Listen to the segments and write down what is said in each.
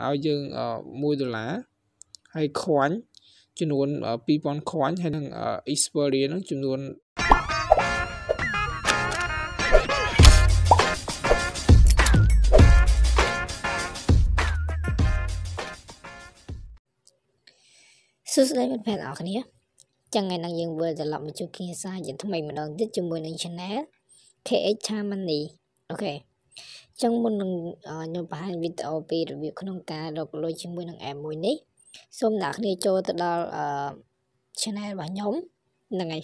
ឲ្យយើង1ដុល្លារហើយខ្វាញ់ចំនួន2000ខ្វាញ់ហើយនឹង experience នឹងចំនួនសួស្តីមិត្តភក្តិអរគ្នាចឹងថ្ងៃនេះយើងវិលត្រឡប់មកជួបគ្នាសារជាថ្មីម្ដងទៀតជាមួយនឹង Channel KH Harmony អូខេចឹងមុននឹងខ្ញុំបង្ហាញវីដេអូពីរបៀបក្នុងការរកលុយជាមួយនឹង app មួយនេះសូមអ្នកគ្នាចូលទៅដល់ channel របស់ខ្ញុំហ្នឹងហើយ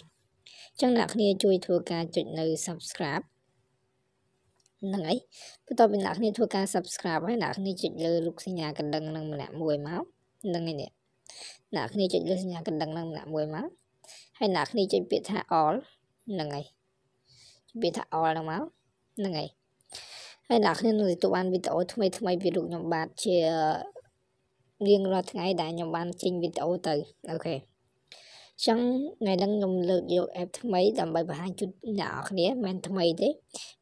ចឹងអ្នកគ្នាជួយធ្វើការចុចនៅ subscribe ហ្នឹងហើយបន្ទាប់ពីអ្នកគ្នា ធ្វើការ subscribe ហើយអ្នកគ្នាចុចលើរូបសញ្ញាកណ្ដឹងនឹងម្នាក់មួយមកហ្នឹងហើយនេះអ្នកគ្នាចុចលើសញ្ញាកណ្ដឹងនឹងម្នាក់មួយមកហើយអ្នកគ្នាចុចពាក្យថា all ហ្នឹងហើយពាក្យថា all ហ្នឹងមកហ្នឹងហើយហើយអ្នកខ្ញុំនឹងទទួលបានវីដេអូថ្មីថ្មីពីរូបខ្ញុំបាទជារៀងរាល់ថ្ងៃដែលខ្ញុំបានចេញវីដេអូទៅអូខេចឹងថ្ងៃហ្នឹងខ្ញុំលើកយក app ថ្មី ដើម្បីបង្ហាញជូនអ្នកនរគ្នាមិនថ្មីទេ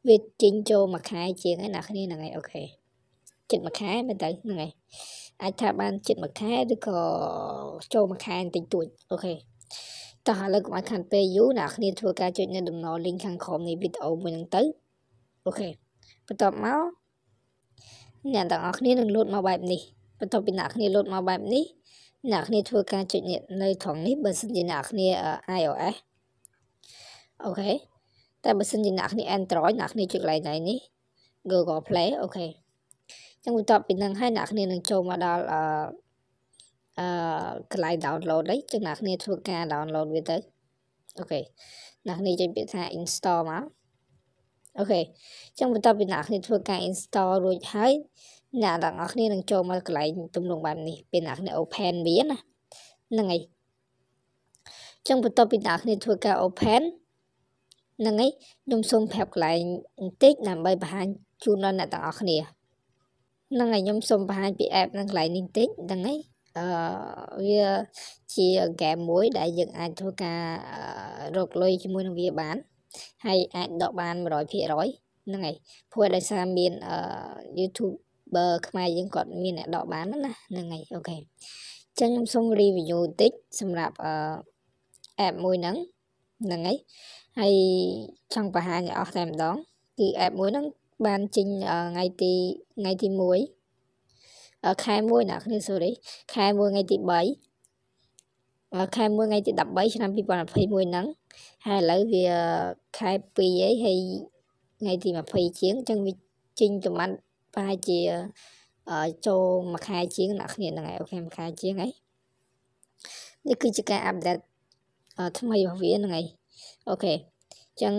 វាចេញចូលមួយខែជាងហើយអ្នកនរហ្នឹងឯងអូខេចិត្តមួយខែមែនទៅហ្នឹងឯងអាចថាបានចិត្តមួយខែឬក៏ចូលមួយខែបន្តិចតួចអូខេតោះឥឡូវកុំឲ្យខានពេលយូរអ្នកនរគ្នាធ្វើការចុចនៅដំណល link ខាងក្រោមនៃវីដេអូមួយហ្នឹងទៅអូខេបន្ទាប់មកអ្នកទាំងអស់គ្នានឹងលោតមកបែបនេះបន្ទាប់ពីអ្នកគ្នាលោតមកបែបនេះអ្នកគ្នាធ្វើការចុចនេះនៅត្រង់នេះបើសិនជាអ្នកគ្នា iOS អូខេតែបើសិនជាអ្នកគ្នា Android អ្នកគ្នាចុចកន្លែងណានេះ Google Play អូខេចឹងបន្ទាប់ពីនឹងហើយអ្នកគ្នានឹងចូលមកដល់អឺអឺកន្លែង download នេះចឹងអ្នកគ្នា ធ្វើការ download វាទៅអូខេអ្នកគ្នាចេញពាក្យថា install មកអូខេអញ្ចឹងបន្ទាប់ពីអ្នកគ្នាធ្វើការ install រួចហើយអ្នកទាំងអស់គ្នានឹងចូលមកកន្លែងទំនងបែបនេះពេលអ្នកគ្នា open វាណាហ្នឹងហើយអញ្ចឹងបន្ទាប់ពីអ្នកគ្នាធ្វើការ open ហ្នឹងហើយខ្ញុំសូមប្រាប់កន្លែងបន្តិចដើម្បីបង្ហាញជូនដល់អ្នកទាំងអស់គ្នាហ្នឹងហើយខ្ញុំសូមបង្ហាញពី app ហ្នឹងកន្លែងនេះបន្តិចហ្នឹងហើយអឺវាជា game មួយ ដែលយើងអាចធ្វើការរកលុយជាមួយនឹងវាបានហើយអាចដកបាន100%ហ្នឹងហើយព្រោះដោយសារមាន YouTuber ខ្មែរយើងគាត់មានអ្នកដកបានណាហ្នឹងហើយអូខេចឹងខ្ញុំសូម review តិចសម្រាប់ app មួយហ្នឹងហ្នឹងហើយហើយចង់បង្ហាញឲ្យអស់តែម្ដងគឺ app មួយហ្នឹងបានចេញថ្ងៃទីថ្ងៃទី1ខែ1ណាគ្នា sorry ខែ1ថ្ងៃទី3ខែ1ថ្ងៃទី13ឆ្នាំ2021ហ្នឹងហើយឥឡូវវាខែ2ហើយហើយថ្ងៃទី20ជាងអញ្ចឹងវាជីងចំបានប្រហែលជាចូលមួយខែជាងអ្នកគ្នាហ្នឹងហើយអូខេមួយខែជាងហើយនេះគឺជាការអាប់ដេតថ្មីរបស់វាហ្នឹងហើយអូខេអញ្ចឹង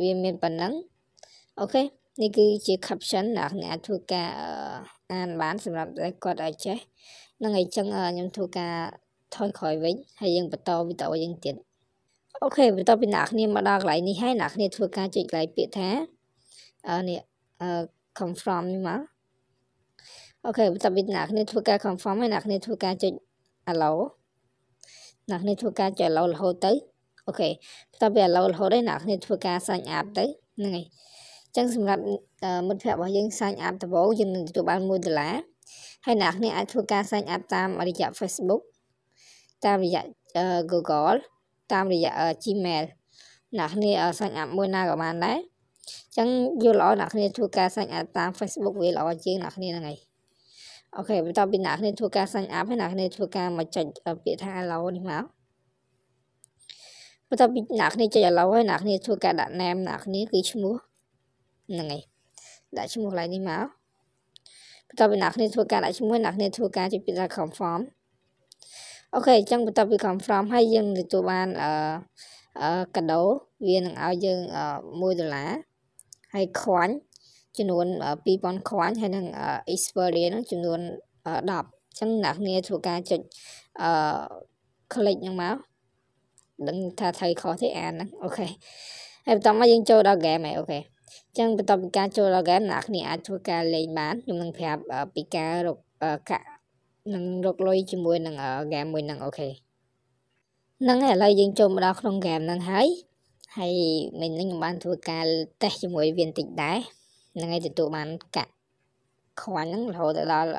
វាមានប៉ុណ្ណឹងអូខេនេះគឺជា caption ដែលអ្នកអាចធ្វើការអានបានសម្រាប់តែគាត់ឲ្យចេះហ្នឹងហើយអញ្ចឹងខ្ញុំធ្វើការថយក្រោយវិញហើយយើងបន្តវីដេអូយើងទៀតអូខេបន្តពីអ្នកគ្នាមកដល់កន្លែងនេះហើយអ្នកគ្នាធ្វើការចុចកន្លែងពាក្យថាអឺនេះអឺ confirm នេះមកអូខេបន្តពីអ្នកគ្នាធ្វើការ confirm ហើយអ្នកគ្នាធ្វើការចុច allow អ្នកគ្នាធ្វើការចុច allow រហូតទៅអូខេបន្តពី allow រហូតឯអ្នកគ្នាធ្វើការ sign up ទៅហ្នឹងហើយអញ្ចឹងសម្រាប់មិត្តភ័ក្តិរបស់យើង sign up ដំបូងយើងនឹងទទួលបាន1ដុល្លារហើយអ្នកគ្នាអាចធ្វើការ sign up តាមរយៈ Facebook តាមរយៈ Google តាមរយៈ Gmail អ្នកគ្នា sign up មួយណាក៏បានដែរអញ្ចឹងយល់ល្អអ្នកគ្នាធ្វើការ sign up តាម Facebook វាល្អជាងអ្នកគ្នាហ្នឹងឯងអូខេបន្តពីអ្នកគ្នាធ្វើការ sign up ហើយអ្នកគ្នាធ្វើការមកចុចពាក្យថា allow នេះមកបន្តពីអ្នកគ្នាចុច allow ហើយអ្នកគ្នាធ្វើការដាក់ name អ្នកគ្នាគឺឈ្មោះហ្នឹងឯងដាក់ឈ្មោះកន្លែងនេះមកបន្តពីអ្នកគ្នាធ្វើការដាក់ឈ្មោះអ្នកគ្នាធ្វើការចុចពាក្យថា confirm អូខេអញ្ចឹងបន្ទាប់ពី confirm ហើយយើងទទួលបានអឺកាដូវានឹងឲ្យយើង1ដុល្លារហើយខ្វាញ់ចំនួន2000ខ្វាញ់ហើយនឹង experience នឹងចំនួន10អញ្ចឹងអ្នកគ្នាធ្វើការចុចអឺ click ហ្នឹងមកដឹងថាត្រូវខុសទេអានហ្នឹងអូខេហើយបន្តមកយើងចូលដល់ game ហើយអូខេចឹងបន្ទាប់ពីការចូលដល់ game អ្នកគ្នាអាចធ្វើការលេងបានខ្ញុំនឹងប្រាប់ពីការរកកាក់នឹងរកលុយជាមួយនឹងហ្គេមមួយហ្នឹងអូខេហ្នឹងហើយឥឡូវយើងចូលមកដល់ក្នុងហ្គេមហ្នឹងហើយហើយមិញនឹងបានធ្វើការតេស្តជាមួយវាបន្តិចដែរហ្នឹងហើយទទួលបានកាក់ខ្វាញ់ហ្នឹងរហូតដល់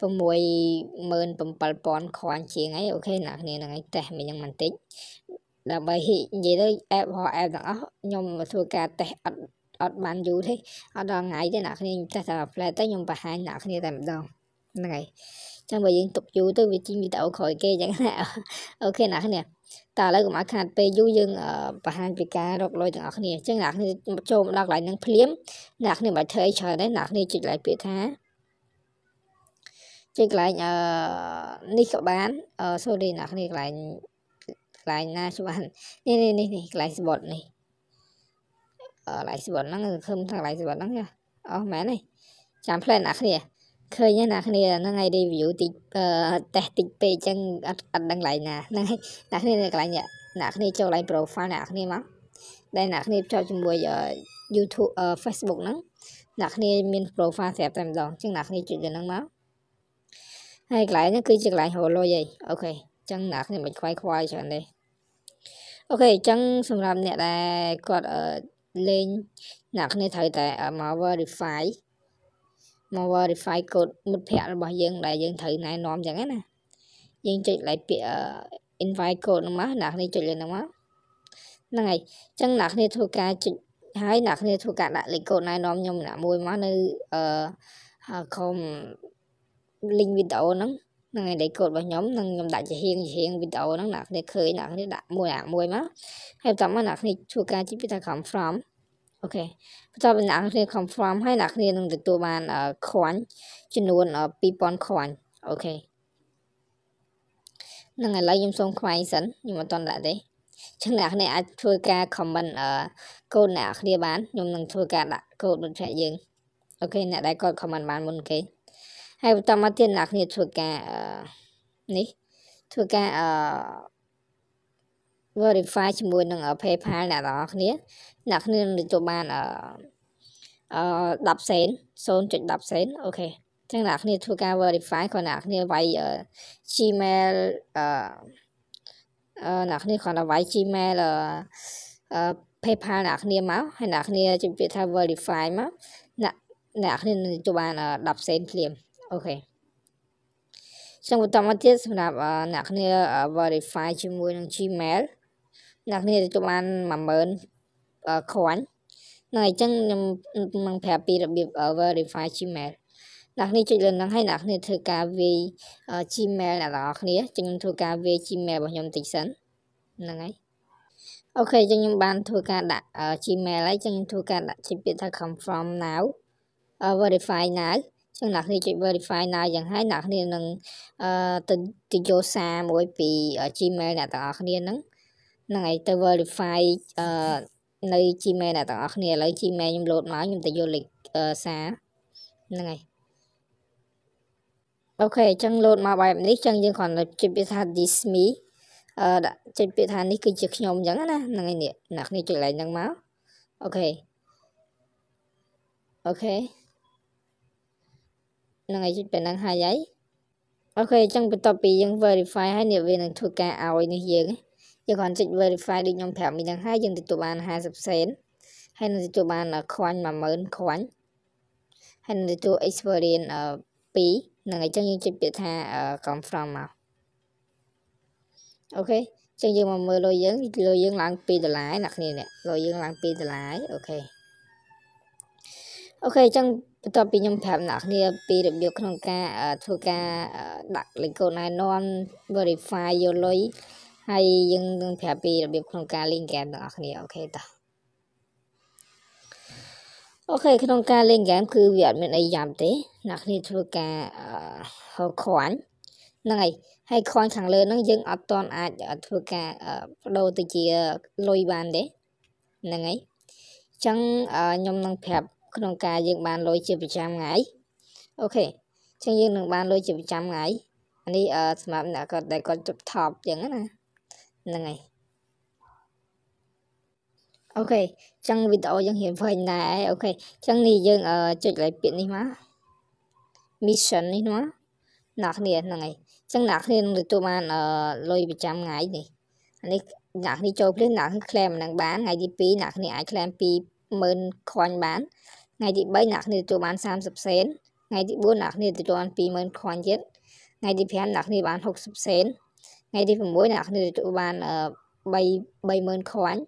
67000ខ្វាញ់ជាងហើយអូខេអ្នកគ្នាហ្នឹងហើយតេស្តមិញហ្នឹងបន្តិចដើម្បីនិយាយទៅ app របស់ app ទាំងអស់ខ្ញុំធ្វើការតេស្តអត់អត់បានយូរទេអត់ដល់ថ្ងៃទេអ្នកគ្នាខ្ញុំតេស្តតែ flat ទៅខ្ញុំបង្ហាញអ្នកគ្នាតែម្ដងហ្នឹងហើយចឹងបើយើងទុកយូរទៅវាជីងវីដេអូក្រោយគេចឹងណាអូខេអ្នកគ្នាតើឥឡូវកុំឲ្យខាតពេលយូរយើងបង្ហាញពីការរកលុយទាំងអស់គ្នាចឹងអ្នកគ្នាចូលមកដល់កន្លែងហ្នឹងភ្លាមអ្នកគ្នាមិនធ្វើអីច្រើនទេអ្នកគ្នាចុច like ពាក្យថាចុចកន្លែងអឺនេះក៏បានអឺ sorry អ្នកគ្នាកន្លែងកន្លែងណាច្បាស់នេះនេះនេះនេះកន្លែង spot នេះអឺ like spot ហ្នឹងគឺខ្ញុំថាកន្លែង spot ហ្នឹងអស់មែនទេចាំផ្លែអ្នកគ្នាឃើញណាគ្នាហ្នឹងហើយ review តិចតេសតិចពេកអញ្ចឹងអត់អត់ដឹងកន្លែងណាហ្នឹងហើយណាគ្នានៅកន្លែងនេះណាគ្នាចូលកន្លែង profile ណាគ្នាមកដែលណាគ្នាចូលជាមួយ YouTube Facebook ហ្នឹងណាគ្នាមាន profile ស្រាប់តែម្ដងអញ្ចឹងណាគ្នាជួយដល់ហ្នឹងមកហើយកន្លែងនេះគឺជាកន្លែង holo យីអូខេអញ្ចឹងណាគ្នាមិនខ្វាយខ្វល់ច្រើនទេអូខេអញ្ចឹងសម្រាប់អ្នកដែលគាត់លេងអ្នកគ្នាត្រូវតែមក verify មក verify code មិត្តភ័ក្តិរបស់យើងដែលយើងត្រូវណែនាំចឹងណាយើងចុចលេខពាក្យ invite code ហ្នឹងមកអ្នកនេះចុចលេខហ្នឹងមកហ្នឹងហើយចឹងអ្នកនេះធ្វើការចុចហើយអ្នកនេះធ្វើការដាក់លេខកូដណែនាំខ្ញុំម្នាក់មួយមកនៅអឺខំ link វីដេអូហ្នឹងហ្នឹងហើយលេខកូដរបស់ខ្ញុំនឹងខ្ញុំដាក់ជាហៀងជាហៀងវីដេអូហ្នឹងអ្នកនេះឃើញអ្នកនេះដាក់មួយអាមួយមកហើយតាមមកអ្នកនេះធ្វើការជីវិតថា come from អូខេបន្ទាប់ពីអ្នកគ្នា confirm ហើយអ្នកគ្នានឹងទទួលបានខាញ់ចំនួន2000ខាញ់អូខេនឹងឥឡូវខ្ញុំសូមខ្វែងសិនខ្ញុំអត់តន់ដាក់ទេចឹងអ្នកគ្នាអាចធ្វើការ comment កូនអ្នកគ្នាបានខ្ញុំនឹងធ្វើការដាក់កូដមិត្តភ័ក្ដិយើងអូខេអ្នកដែលគាត់ comment បានមុនគេហើយបន្តមកទៀតអ្នកគ្នាធ្វើការនេះធ្វើការអឺ verify ជាមួយនឹង PayPal អ្នកនរគ្នាអ្នកគ្នានឹងទទួលបានអឺ10សេន0.10សេនអូខេចឹងអ្នកគ្នាធ្វើការ verify គាត់អ្នកគ្នាវាយ Gmail អឺអ្នកគ្នាគាត់វាយ Gmail អឺ PayPal អ្នកគ្នាមកហើយអ្នកគ្នាជម្រាបថា verify មកអ្នកអ្នកគ្នានឹងទទួលបាន10សេនភ្លាមអូខេចឹងបន្តមកទៀតសម្រាប់អ្នកគ្នា verify ជាមួយនឹង Gmail អ្នកគ្នាទទួលបាន10000 coin ហ្នឹងអញ្ចឹងខ្ញុំនឹងប្រាប់ពីរបៀប verify Gmail អ្នកគ្នាចុចលិនហ្នឹងហើយអ្នកគ្នាធ្វើការវាយ Gmail អ្នកទាំងអស់គ្នាចឹងខ្ញុំធ្វើការវាយ Gmail របស់ខ្ញុំតិចសិនហ្នឹងហើយអូខេចឹងខ្ញុំបានធ្វើការដាក់ Gmail ហើយចឹងខ្ញុំធ្វើការដាក់ជាពាក្យថា confirm now verify now ចឹងអ្នកគ្នាចុច verify now យ៉ាងហើយអ្នកគ្នានឹងទៅទៅយកសារមួយពី Gmail អ្នកទាំងអស់គ្នាហ្នឹងហ្នឹងហើយទៅ verify អឺនៅ Gmail អ្នកទាំងអស់គ្នាឥឡូវ Gmail ខ្ញុំ load មកខ្ញុំទៅយកលេខសារហ្នឹងហើយអូខេអញ្ចឹង load មកបែបនេះអញ្ចឹងយើងគ្រាន់តែចុចពាក្យថា this me អឺដាក់ចុចពាក្យថានេះគឺជាខ្ញុំអញ្ចឹងណាហ្នឹងហើយនេះអ្នកគ្នាចុច line ហ្នឹងមកអូខេអូខេហ្នឹងហើយចុចពេលហ្នឹងហើយហើយអូខេអញ្ចឹងបន្ទាប់ពីយើង verify ហើយនេះវានឹងធ្វើការឲ្យនេះយើងយើងគ្រាន់ចុច verify ដូចខ្ញុំប្រាប់មីហ្នឹងហើយយើងទទួលបាន50សេនហើយនឹងទទួលបានខ្វាញ់10000ខ្វាញ់ហើយនឹងទទួល experience 2នឹងអញ្ចឹងយើងចុចពាក្យថា come from មកអូខេចឹងយើងមកមើលលុយយើងលុយយើងឡើង2ដុល្លារអ្នកគ្នានេះលុយយើងឡើង2ដុល្លារអូខេអូខេអញ្ចឹងបន្ទាប់ពីខ្ញុំប្រាប់អ្នកគ្នាពីរបៀបក្នុងការធ្វើការដាក់លេខកូដណែនាំ verify យកលុយហើយយើងនឹងប្រាប់ពីរបៀបក្នុងការលេងហ្គេមទាំងអស់គ្នាអូខេតោះអូខេក្នុងការលេងហ្គេមគឺវាអត់មានអីយ៉ាំទេអ្នកគ្នាធ្វើការហៅខ្វាញ់ហ្នឹងហើយហើយខ្វាញ់ខាងលើហ្នឹងយើងអត់តន់អាចធ្វើការបដូរទៅជាលុយបានទេហ្នឹងហើយអញ្ចឹងខ្ញុំនឹងប្រាប់ក្នុងការយើងបានលុយជាប្រចាំថ្ងៃអូខេអញ្ចឹងយើង នឹងបានលុយជាប្រចាំថ្ងៃអានេះសម្រាប់អ្នកគាត់ដែលគាត់ជប់ថប់អញ្ចឹងណាហ្នឹងហើយអូខេអញ្ចឹងវីដេអូយើងរៀនវិញដែរអូខេអញ្ចឹងនេះយើងចុចលើពាក្យនេះមក mission នេះមកអ្នកគ្នាហ្នឹងហើយអញ្ចឹងអ្នកគ្នានឹងទទួលបានលុយប្រចាំថ្ងៃនេះអានេះអ្នកគ្នាចូលព្រឹកអ្នកគ្នា claim ហ្នឹងបានថ្ងៃទី2អ្នកគ្នាអាច claim 20000 coin បានថ្ងៃទី3អ្នកគ្នាទទួលបាន30សេនថ្ងៃទី4អ្នកគ្នាទទួលបាន20000 coin ទៀតថ្ងៃទី5អ្នកគ្នាបាន60សេនថ្ងៃទី6អ្នកគ្នាទទួលបាន3 30000ខវាញ់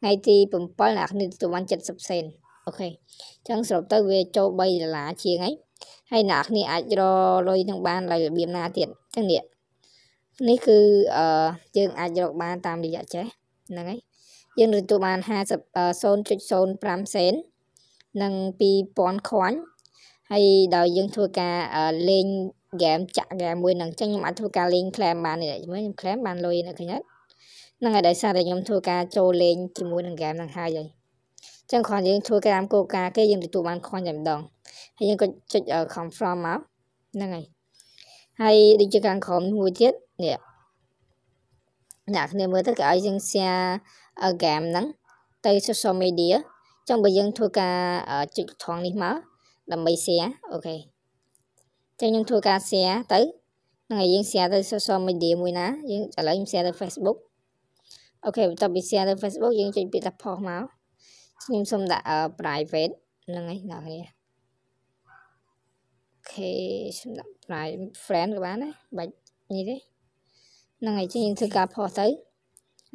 ថ្ងៃទី7អ្នកគ្នាទទួលបាន70សេនអូខេអញ្ចឹងសរុបទៅវាចូល3ដុល្លារជាងហើយហើយអ្នកគ្នាអាចរលុយនឹងបានដោយរបៀបណាទៀតអញ្ចឹងនេះនេះគឺអឺយើងអាចរកបានតាមរយៈចេះហ្នឹងហើយយើងទទួលបាន50 0.05សេននិង2000ខវាញ់ហើយដោយយើងធ្វើការលេងហ្គេមចាក់ហ្គេមមួយហ្នឹងអញ្ចឹងខ្ញុំអាចធ្វើការលេង claim បានទេជាមួយខ្ញុំ claim បានលុយនៅខ្ញុំហ្នឹងហើយដោយសារតែខ្ញុំធ្វើការចូលលេងជាមួយនឹងហ្គេមហ្នឹងហើយហើយអញ្ចឹងគ្រាន់យើងធ្វើតាមគោលការណ៍គេយើងទទួលបានខនតែម្ដងហើយយើងក៏ចុច confirm មកហ្នឹងហើយហើយដូចជាខាងក្រុមមួយទៀតនេះអ្នកគ្នាមើលទៅគេឲ្យយើង share game ហ្នឹងទៅ social media អញ្ចឹងបើយើងធ្វើការចុចថងនេះមកដើម្បី share អូខេចឹងខ្ញុំធ្វើការ share ទៅហ្នឹងហើយយើង share ទៅ social media មួយណាយើងឥឡូវខ្ញុំ share ទៅ Facebook អូខេបន្ទាប់ពី share ទៅ Facebook យើងចេញពាក្យថា post មកខ្ញុំសូមដាក់ private ហ្នឹងហើយដល់នេះអូខេសូមដាក់ private friend ក៏បានដែរបាច់នេះទេហ្នឹងហើយចឹងយើងធ្វើការ post ទៅ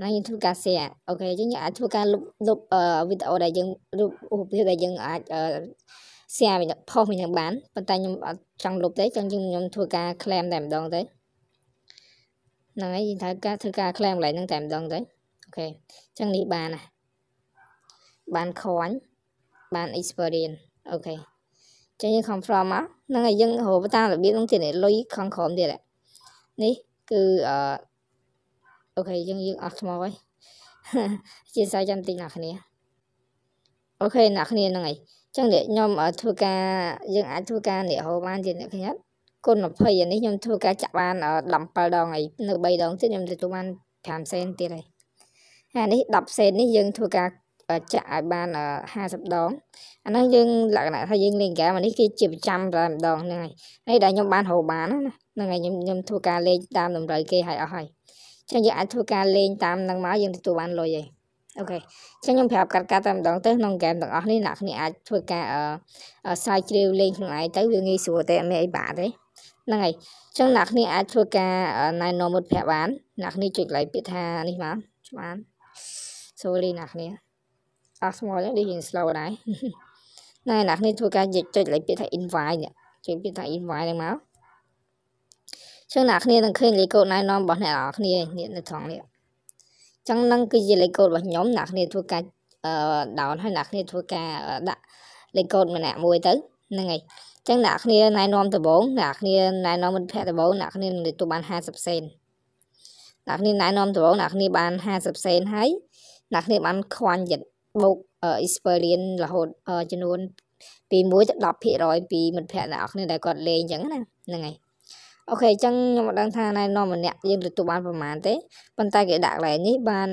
ណាយើងធ្វើការ share អូខេចឹងយើងអាចធ្វើការលុបលុបវីដេអូដែលយើងរូបរូបភាពដែលយើងអាច share វិញផុសវិញនឹងបានប៉ុន្តែខ្ញុំអត់ចង់លុបទេចឹងខ្ញុំធ្វើការ claim តែម្ដងទៅហ្នឹងហើយយើងត្រូវការធ្វើការ claim កន្លែងហ្នឹងតែម្ដងទៅអូខេចឹងនេះបានណាបាន coin បាន experience អូខេចឹងយើង confirm មកហ្នឹងហើយយើងរកតាមរបៀបហ្នឹងទៀតលុយខំក្រមទៀតនេះគឺអឺអូខេយើងយើងអស់ខ្មោចហើយជាសាយចាំតិចអ្នកគ្នាអូខេអ្នកគ្នាហ្នឹងហើយចឹងនេះខ្ញុំធ្វើការយើងអាចធ្វើការនេះហោបានជាអ្នកខ្ញុំគុណ20អានេះខ្ញុំធ្វើការចាក់បាន17ដងអីនៅ3ដងទៀតខ្ញុំទទួលបាន5សេនទៀតហើយហើយនេះ10សេននេះយើងធ្វើការចាក់ឲ្យបាន50ដងអាហ្នឹងយើងលក្ខណៈថាយើងលេងហ្គេមអានេះគឺជាប្រចាំតែម្ដងហ្នឹងហើយហើយដែលខ្ញុំបានហៅបានណាហ្នឹងហើយខ្ញុំខ្ញុំធ្វើការលេងតាមតម្រូវគេឲ្យអស់ហើយចឹងយើងអាចធ្វើការលេងតាមហ្នឹងមកយើងទទួលបានលុយហើយអូខេចឹងខ្ញុំប្រាប់កាត់ការតែម្ដងទៅក្នុងហ្គេមទាំងអស់នេះអ្នកគ្នាអាចធ្វើការស្រាវជ្រាវលេងខ្លួនឯងទៅវាងាយស្រួលទេអត់មានអីបាក់ទេហ្នឹងហើយចឹងអ្នកគ្នាអាចធ្វើការណែនាំមុតប្រាក់បានអ្នកគ្នាចុច like ពាក្យថានេះបានបានសូលីអ្នកគ្នាអស់ស្មោះនេះយើង slow ដែរណែអ្នកគ្នាធ្វើការយកចុច like ពាក្យថា invite នេះចុចពាក្យថា invite ហ្នឹងមកចឹងអ្នកគ្នានឹងឃើញលេខកូដណែនាំរបស់អ្នកនរគ្នានេះនៅត្រង់នេះចឹងនឹងគឺជាលេខកូដរបស់ខ្ញុំអ្នកគ្នាធ្វើការអឺ down ហើយអ្នកគ្នាធ្វើការដាក់លេខកូដម្នាក់មួយទៅហ្នឹងហើយចឹងអ្នកគ្នាណែនាំដំបងអ្នកគ្នាណែនាំមិត្តភ័ក្តិដំបងអ្នកគ្នានឹងទទួលបាន50សេនអ្នកគ្នាណែនាំដំបងអ្នកគ្នាបាន50សេនហើយអ្នកគ្នាបានខ្វាញ់យិតបូក experience រហូតចំនួនពី1ទៅ10%ពីមិត្តភ័ក្តិអ្នកគ្នាដែលគាត់លេងចឹងណាហ្នឹងហើយអូខេអញ្ចឹងខ្ញុំមិនដឹងថាណែនាំម្នាក់យើងទទួលបានប្រមាណទេប៉ុន្តែគេដាក់កន្លែងនេះបាន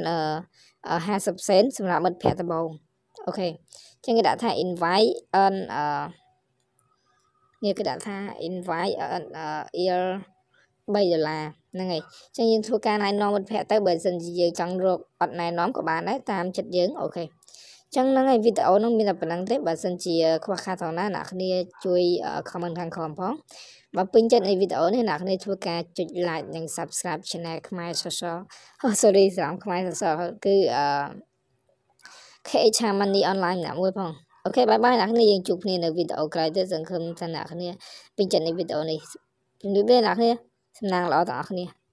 50សេនសម្រាប់មិត្តភ័ក្តិដំបូងអូខេអញ្ចឹងគេដាក់ថា invite an នេះគេដាក់ថា invite an ear 3ដុល្លារហ្នឹងហើយអញ្ចឹងយើងធ្វើការណែនាំមិត្តភ័ក្តិទៅបើមិនជាយើងចង់រកអត់ណែនាំក៏បានដែរតាមចិត្តយើងអូខេចឹងហ្នឹងហើយវីដេអូហ្នឹងមានតែប៉ុណ្ណឹងទេបើសិនជាខ្វះខាតត្រង់ណាអ្នកគ្នា ជួយ comment ខាងក្រោមផងបើពេញចិត្តនៃវីដេអូនេះអ្នកគ្នាធ្វើការចុច like និង subscribe channel ខ្មែរសសអូ sorry ស្រាំខ្មែរសសគឺអឺ KH Harmony online ម្នាក់មួយផងអូខេបាយបាយអ្នកគ្នាយើងជួបគ្នានៅវីដេអូក្រោយទៀតសង្ឃឹមថាអ្នកគ្នាពេញចិត្តនៃវីដេអូនេះជំរាបលាអ្នកគ្នាសំណាងល្អទាំងអស់គ្នា